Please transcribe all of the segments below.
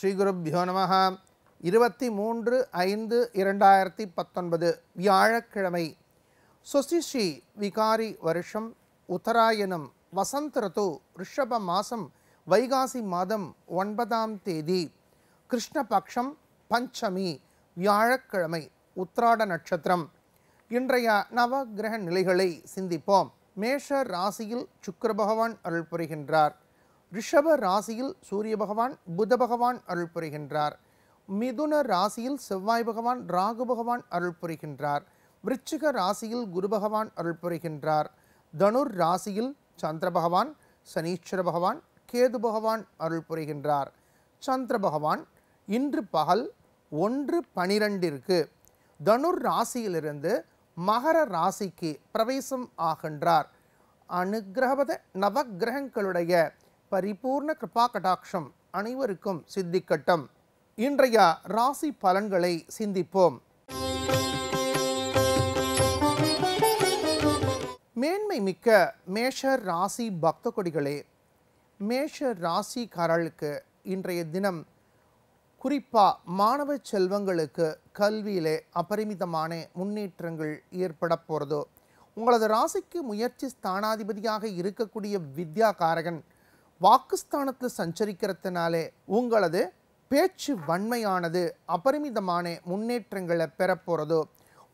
ஸ்ரீகுருப்போ நம இருபத்தி மூன்று ஐந்து இரண்டாயிரத்தி பத்தொன்பது வியாழக்கிழமை சுசிஷி விகாரி வருஷம் உத்தராயணம் வசந்த ரத்து ரிஷப மாதம் வைகாசி மாதம் ஒன்பதாம் தேதி கிருஷ்ணபக்ஷம் பஞ்சமி வியாழக்கிழமை உத்ராட நட்சத்திரம் இன்றைய நவகிரக நிலைகளை சிந்திப்போம் மேஷ ராசியில் சுக்கர பகவான் அருள் புரிகின்றார் ரிஷப ராசியில் சூரிய பகவான் புத பகவான் அருள் புரிகின்றார் மிதுன ராசியில் செவ்வாய் பகவான் ராகு பகவான் அருள் புரிகின்றார் விருச்சிக ராசியில் குரு பகவான் அருள் புரிகின்றார் தனுர் ராசியில் சந்திர பகவான் சனீஸ்வர பகவான் கேது பகவான் அருள் புரிகின்றார் சந்திர பகவான் இன்று பகல் ஒன்று பனிரெண்டிற்கு தனுர் ராசியிலிருந்து மகர ராசிக்கு பிரவேசம் ஆகின்றார் அனுகிரகபத நவகிரகங்களுடைய பரிபூர்ண கிருபா கடாட்சம் அனைவருக்கும் சித்திக்கட்டம் இன்றைய ராசி பலன்களை சிந்திப்போம் மேன்மை மிக்க மேஷர் ராசி பக்த கொடிகளே மேஷ கரலுக்கு இன்றைய தினம் குறிப்பாக மாணவ செல்வங்களுக்கு கல்வியிலே அபரிமிதமான முன்னேற்றங்கள் ஏற்பட போகிறதோ உங்களது ராசிக்கு முயற்சி ஸ்தானாதிபதியாக இருக்கக்கூடிய வித்யா காரகன் வாக்குஸ்தானத்தில் சஞ்சரிக்கிறதுனாலே உங்களது பேச்சு வன்மையானது அபரிமிதமான முன்னேற்றங்களை பெறப்போகிறதோ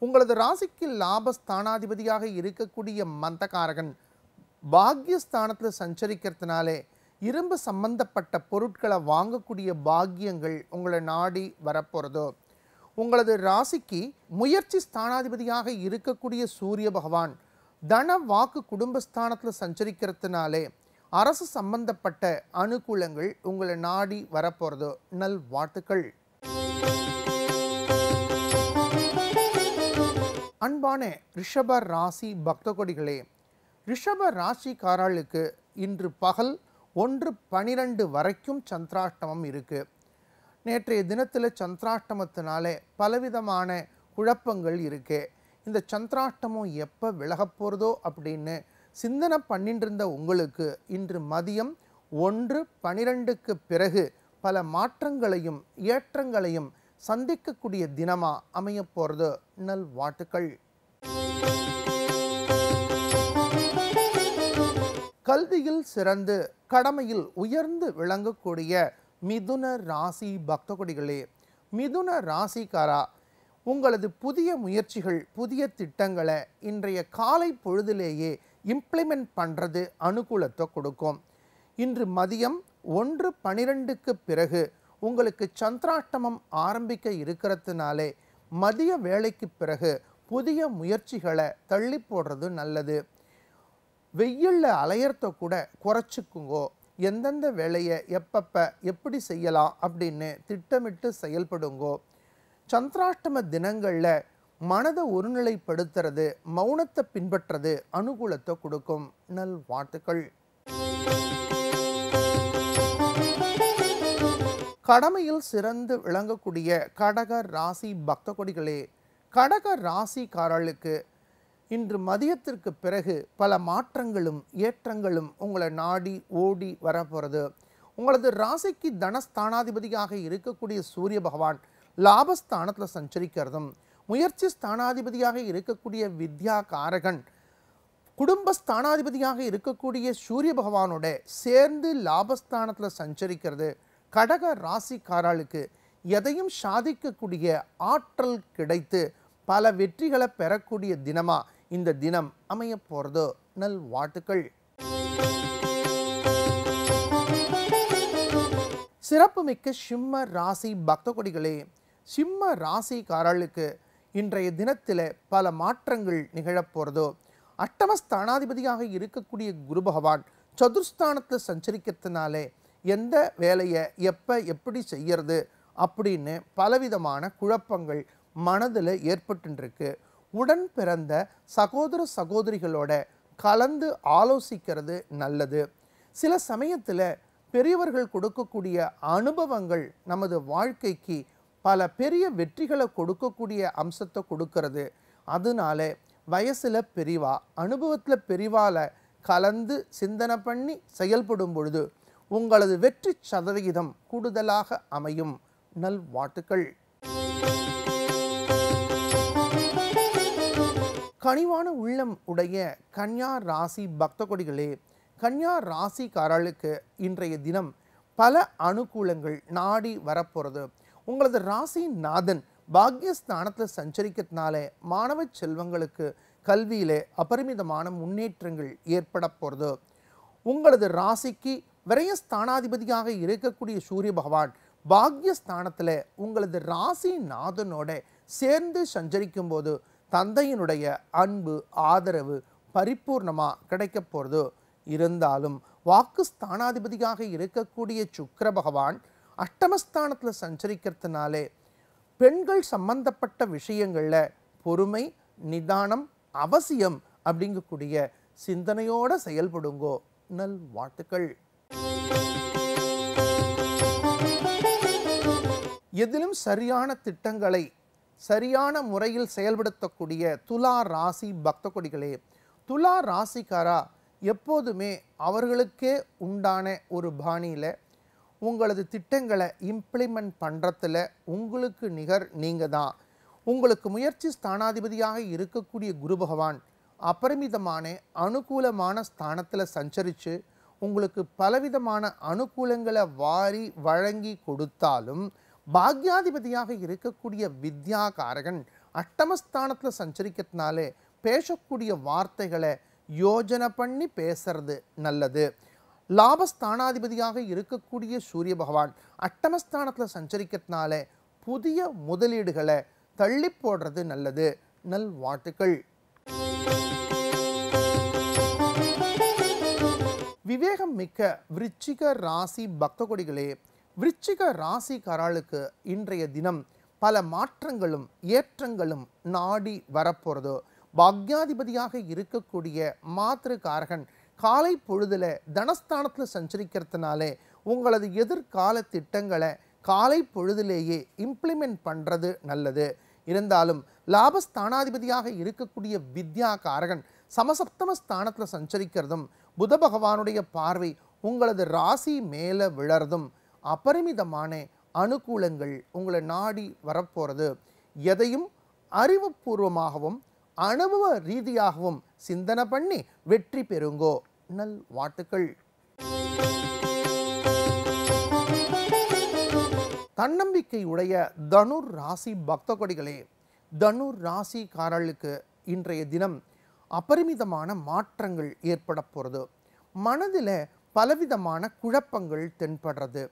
உங்களது ராசிக்கு லாபஸ்தானாதிபதியாக இருக்கக்கூடிய மந்தகாரகன் பாக்யஸ்தானத்தில் சஞ்சரிக்கிறதுனாலே இரும்பு சம்பந்தப்பட்ட பொருட்களை வாங்கக்கூடிய பாக்கியங்கள் உங்களை நாடி வரப்போகிறதோ உங்களது ராசிக்கு முயற்சி ஸ்தானாதிபதியாக இருக்கக்கூடிய சூரிய பகவான் தன வாக்கு குடும்பஸ்தானத்தில் சஞ்சரிக்கிறதுனாலே அரசு சம்பந்தப்பட்ட அனுகூலங்கள் உங்களை நாடி வரப்போகிறதோ நல் வாழ்த்துக்கள் அன்பான ரிஷப ராசி பக்த கொடிகளே ரிஷப ராசிக்காரர்களுக்கு இன்று பகல் ஒன்று பனிரெண்டு வரைக்கும் சந்திராஷ்டமம் இருக்குது நேற்றைய தினத்தில் சந்திராஷ்டமத்தினாலே பலவிதமான குழப்பங்கள் இருக்குது இந்த சந்திராஷ்டமம் எப்போ விலகப்போகிறதோ அப்படின்னு சிந்தனை பண்ணின்றிருந்த உங்களுக்கு இன்று மதியம் ஒன்று பனிரெண்டுக்கு பிறகு பல மாற்றங்களையும் ஏற்றங்களையும் சந்திக்கக்கூடிய அமைய அமையப்போகிறது நல் வாழ்த்துக்கள் கல்வியில் சிறந்து கடமையில் உயர்ந்து விளங்கக்கூடிய மிதுன ராசி பக்த கொடிகளே மிதுன ராசிக்காரா உங்களது புதிய முயற்சிகள் புதிய திட்டங்களை இன்றைய காலை பொழுதிலேயே இம்ப்ளிமெண்ட் பண்ணுறது அனுகூலத்தை கொடுக்கும் இன்று மதியம் ஒன்று பனிரெண்டுக்கு பிறகு உங்களுக்கு சந்திராஷ்டமம் ஆரம்பிக்க இருக்கிறதுனாலே மதிய வேலைக்கு பிறகு புதிய முயற்சிகளை தள்ளி போடுறது நல்லது வெயிலில் அலையறத்தை கூட குறைச்சிக்குங்கோ எந்தெந்த வேலையை எப்பப்போ எப்படி செய்யலாம் அப்படின்னு திட்டமிட்டு செயல்படுங்கோ சந்திராஷ்டம தினங்களில் மனதை ஒருநிலைப்படுத்துறது மௌனத்தை பின்பற்றது அனுகூலத்தை கொடுக்கும் நல் வாழ்த்துக்கள் கடமையில் சிறந்து விளங்கக்கூடிய கடக ராசி பக்த கொடிகளே கடக ராசிக்காரர்களுக்கு இன்று மதியத்திற்கு பிறகு பல மாற்றங்களும் ஏற்றங்களும் உங்களை நாடி ஓடி வரப்போகிறது உங்களது ராசிக்கு தனஸ்தானாதிபதியாக இருக்கக்கூடிய சூரிய பகவான் லாபஸ்தானத்தில் சஞ்சரிக்கிறதும் முயற்சி ஸ்தானாதிபதியாக இருக்கக்கூடிய வித்யா காரகன் குடும்ப ஸ்தானாதிபதியாக இருக்கக்கூடிய சூரிய பகவானோட சேர்ந்து லாபஸ்தானத்தில் சஞ்சரிக்கிறது கடக ராசிக்காராளுக்கு எதையும் சாதிக்கக்கூடிய ஆற்றல் கிடைத்து பல வெற்றிகளை பெறக்கூடிய தினமாக இந்த தினம் அமைய போகிறது நல் வாழ்த்துக்கள் சிறப்புமிக்க சிம்ம ராசி பக்த கொடிகளே சிம்ம ராசிக்காரர்களுக்கு இன்றைய தினத்தில் பல மாற்றங்கள் நிகழப்போகிறதோ அட்டமஸ்தானாதிபதியாக இருக்கக்கூடிய குரு பகவான் சதுர்ஸ்தானத்தில் சஞ்சரிக்கிறதுனாலே எந்த வேலையை எப்போ எப்படி செய்யறது அப்படின்னு பலவிதமான குழப்பங்கள் மனதில் ஏற்பட்டுருக்கு உடன் பிறந்த சகோதர சகோதரிகளோட கலந்து ஆலோசிக்கிறது நல்லது சில சமயத்தில் பெரியவர்கள் கொடுக்கக்கூடிய அனுபவங்கள் நமது வாழ்க்கைக்கு பல பெரிய வெற்றிகளை கொடுக்கக்கூடிய அம்சத்தை கொடுக்கறது அதனால வயசில் பெரிவா அனுபவத்தில் பெரிவால் கலந்து சிந்தனை பண்ணி செயல்படும் பொழுது உங்களது வெற்றி சதவிகிதம் கூடுதலாக அமையும் நல்வாழ்த்துக்கள் கனிவான உள்ளம் உடைய கன்யா ராசி பக்த கொடிகளே கன்யா ராசிக்காரர்களுக்கு இன்றைய தினம் பல அனுகூலங்கள் நாடி வரப்போகிறது உங்களது ராசி நாதன் பாக்யஸ்தானத்தில் சஞ்சரிக்கிறதுனால மாணவ செல்வங்களுக்கு கல்வியிலே அபரிமிதமான முன்னேற்றங்கள் ஏற்பட போகிறது உங்களது ராசிக்கு விரயஸ்தானாதிபதியாக இருக்கக்கூடிய சூரிய பகவான் பாக்யஸ்தானத்தில் உங்களது ராசி நாதனோட சேர்ந்து சஞ்சரிக்கும் போது தந்தையினுடைய அன்பு ஆதரவு பரிபூர்ணமாக கிடைக்க போகிறது இருந்தாலும் வாக்கு ஸ்தானாதிபதியாக இருக்கக்கூடிய சுக்கர பகவான் அஷ்டமஸ்தானத்தில் சஞ்சரிக்கிறதுனாலே பெண்கள் சம்பந்தப்பட்ட விஷயங்களில் பொறுமை நிதானம் அவசியம் அப்படிங்கக்கூடிய சிந்தனையோடு செயல்படுங்கோ நல் வாழ்த்துக்கள் எதிலும் சரியான திட்டங்களை சரியான முறையில் செயல்படுத்தக்கூடிய துலா ராசி பக்த கொடிகளே துலா ராசிக்காரா எப்போதுமே அவர்களுக்கே உண்டான ஒரு பாணியில் உங்களது திட்டங்களை இம்ப்ளிமெண்ட் பண்ணுறதுல உங்களுக்கு நிகர் நீங்கள் தான் உங்களுக்கு முயற்சி ஸ்தானாதிபதியாக இருக்கக்கூடிய குரு பகவான் அபரிமிதமான அனுகூலமான ஸ்தானத்தில் சஞ்சரித்து உங்களுக்கு பலவிதமான அனுகூலங்களை வாரி வழங்கி கொடுத்தாலும் பாக்யாதிபதியாக இருக்கக்கூடிய வித்யா காரகன் அட்டமஸ்தானத்தில் சஞ்சரிக்கிறதுனாலே பேசக்கூடிய வார்த்தைகளை யோஜனை பண்ணி பேசுறது நல்லது லாபஸ்தானாதிபதியாக இருக்கக்கூடிய சூரிய பகவான் அட்டமஸ்தானத்தில் சஞ்சரிக்கிறதுனால புதிய முதலீடுகளை தள்ளி போடுறது நல்லது நல் வாழ்த்துக்கள் விவேகம் மிக்க விருச்சிக ராசி பக்த கொடிகளே விருச்சிக கராளுக்கு இன்றைய தினம் பல மாற்றங்களும் ஏற்றங்களும் நாடி வரப்போகிறதோ பாக்யாதிபதியாக இருக்கக்கூடிய மாத்திரு காரகன் காலை பொழுதில் தனஸ்தானத்தில் சஞ்சரிக்கிறதுனாலே உங்களது எதிர்கால திட்டங்களை காலை பொழுதிலேயே இம்ப்ளிமெண்ட் பண்ணுறது நல்லது இருந்தாலும் லாபஸ்தானாதிபதியாக இருக்கக்கூடிய வித்யா காரகன் சமசப்தம ஸ்தானத்தில் சஞ்சரிக்கிறதும் புத பகவானுடைய பார்வை உங்களது ராசி மேலே விழறதும் அபரிமிதமான அனுகூலங்கள் உங்களை நாடி வரப்போகிறது எதையும் அறிவுபூர்வமாகவும் அனுபவ ரீதியாகவும் சிந்தனை பண்ணி வெற்றி பெறுங்கோ நல் வாழ்த்துக்கள் தன்னம்பிக்கை உடைய தனுர் ராசி பக்த கொடிகளே தனுர் ராசிக்காரர்களுக்கு இன்றைய தினம் அப்பரிமிதமான மாற்றங்கள் ஏற்பட போகிறது மனதில் பலவிதமான குழப்பங்கள் தென்படுறது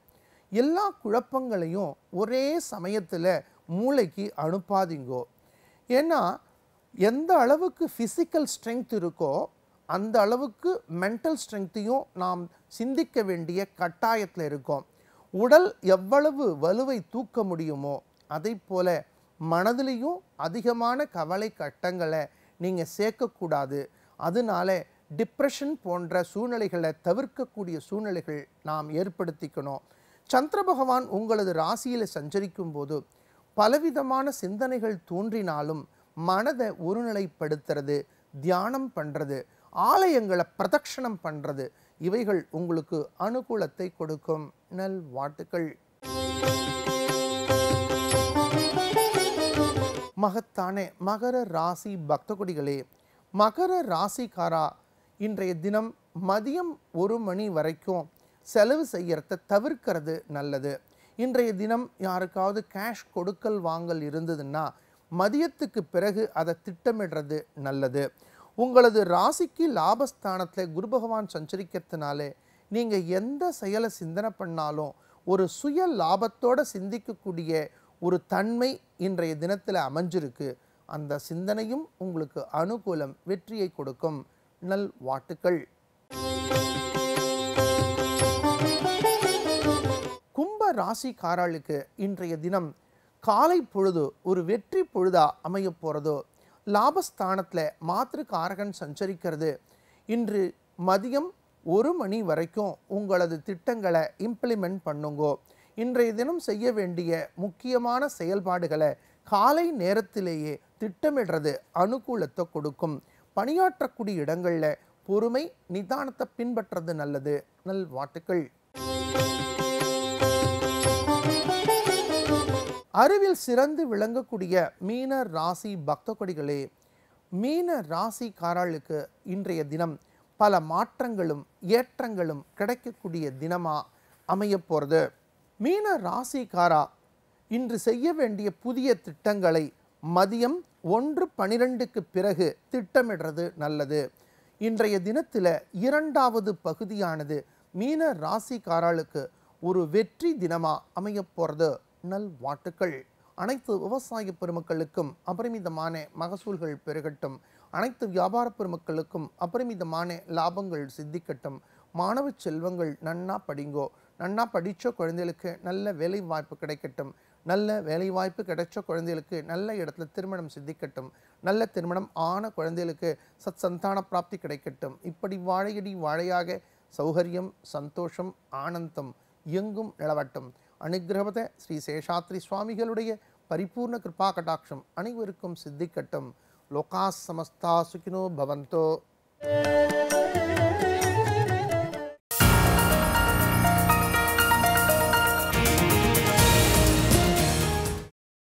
எல்லா குழப்பங்களையும் ஒரே சமயத்தில் மூளைக்கு அனுப்பாதீங்கோ ஏன்னா எந்த அளவுக்கு ஃபிசிக்கல் ஸ்ட்ரென்த் இருக்கோ அந்த அளவுக்கு மென்டல் ஸ்ட்ரென்த்தையும் நாம் சிந்திக்க வேண்டிய கட்டாயத்தில் இருக்கோம் உடல் எவ்வளவு வலுவை தூக்க முடியுமோ அதை போல மனதிலையும் அதிகமான கவலை கட்டங்களை நீங்கள் சேர்க்கக்கூடாது அதனால டிப்ரெஷன் போன்ற சூழ்நிலைகளை தவிர்க்கக்கூடிய சூழ்நிலைகள் நாம் ஏற்படுத்திக்கணும் சந்திர பகவான் உங்களது ராசியில் சஞ்சரிக்கும் போது பலவிதமான சிந்தனைகள் தோன்றினாலும் மனதை ஒருநிலைப்படுத்துறது தியானம் பண்ணுறது ஆலயங்களை பிரதட்சணம் பண்ணுறது இவைகள் உங்களுக்கு அனுகூலத்தை கொடுக்கும் நல் வாட்டுக்கள் மகத்தானே மகர ராசி பக்தகுடிகளே மகர ராசிக்காரா இன்றைய தினம் மதியம் ஒரு மணி வரைக்கும் செலவு செய்யறத தவிர்க்கிறது நல்லது இன்றைய தினம் யாருக்காவது கேஷ் கொடுக்கல் வாங்கல் இருந்ததுன்னா மதியத்துக்கு பிறகு அதை திட்டமிடுறது நல்லது உங்களது ராசிக்கு லாபஸ்தானத்தில் குரு பகவான் சஞ்சரிக்கிறதுனாலே நீங்கள் எந்த செயலை சிந்தனை பண்ணாலும் ஒரு சுய லாபத்தோடு சிந்திக்கக்கூடிய ஒரு தன்மை இன்றைய தினத்தில் அமைஞ்சிருக்கு அந்த சிந்தனையும் உங்களுக்கு அனுகூலம் வெற்றியை கொடுக்கும் நல் வாட்டுக்கள் கும்ப ராசிக்காரர்களுக்கு இன்றைய தினம் காலை பொழுது ஒரு வெற்றி பொழுதா அமைய போகிறதோ லாபஸ்தானத்தில் மாத்திருக்காரகன் சஞ்சரிக்கிறது இன்று மதியம் ஒரு மணி வரைக்கும் உங்களது திட்டங்களை இம்ப்ளிமெண்ட் பண்ணுங்கோ இன்றைய தினம் செய்ய வேண்டிய முக்கியமான செயல்பாடுகளை காலை நேரத்திலேயே திட்டமிடுறது அனுகூலத்தை கொடுக்கும் பணியாற்றக்கூடிய இடங்களில் பொறுமை நிதானத்தை பின்பற்றது நல்லது நல் வாழ்த்துக்கள் அறிவில் சிறந்து விளங்கக்கூடிய மீன ராசி பக்த கொடிகளே மீன ராசிக்காரர்களுக்கு இன்றைய தினம் பல மாற்றங்களும் ஏற்றங்களும் கிடைக்கக்கூடிய தினமாக அமையப்போகிறது மீன ராசிக்காரா இன்று செய்ய வேண்டிய புதிய திட்டங்களை மதியம் ஒன்று பனிரெண்டுக்கு பிறகு திட்டமிடுறது நல்லது இன்றைய தினத்தில் இரண்டாவது பகுதியானது மீன ராசிக்காரர்களுக்கு ஒரு வெற்றி தினமாக அமையப்போகிறது நல் வாட்டுக்கள் அனைத்து விவசாய பெருமக்களுக்கும் அபரிமிதமான மகசூல்கள் பெருகட்டும் அனைத்து வியாபார பெருமக்களுக்கும் அபரிமிதமான லாபங்கள் சித்திக்கட்டும் மாணவ செல்வங்கள் நன்னா படிங்கோ நன்னா படித்த குழந்தைகளுக்கு நல்ல வேலை வாய்ப்பு கிடைக்கட்டும் நல்ல வேலை வாய்ப்பு கிடைச்ச குழந்தைகளுக்கு நல்ல இடத்துல திருமணம் சித்திக்கட்டும் நல்ல திருமணம் ஆன குழந்தைகளுக்கு சத் சந்தான பிராப்தி கிடைக்கட்டும் இப்படி வாழையடி வாழையாக சௌகரியம் சந்தோஷம் ஆனந்தம் எங்கும் நிலவட்டும் அனுகிரகபத ஸ்ரீ சேஷாத்ரி சுவாமிகளுடைய பரிபூர்ண கிருபா கட்டாட்சம் அனைவருக்கும் சித்திக்கட்டும் லோகா சமஸ்தா சுகினோ பவந்தோ